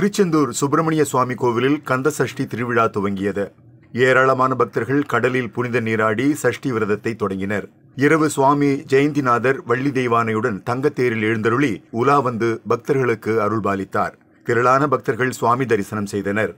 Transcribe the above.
திருச்செந்தூர் சுப்பிரமணிய சுவாமி கோவிலில் கந்த சஷ்டி திருவிழா துவங்கியது ஏராளமான பக்தர்கள் கடலில் புனித நீராடி சஷ்டி விரதத்தை தொடங்கினர் இரவு சுவாமி ஜெயந்திநாதர் வள்ளி தெய்வானையுடன் தங்கத்தேரில் எழுந்தருளி உலா வந்து பக்தர்களுக்கு அருள்பாலித்தார் திரளான பக்தர்கள் சுவாமி தரிசனம் செய்தனர்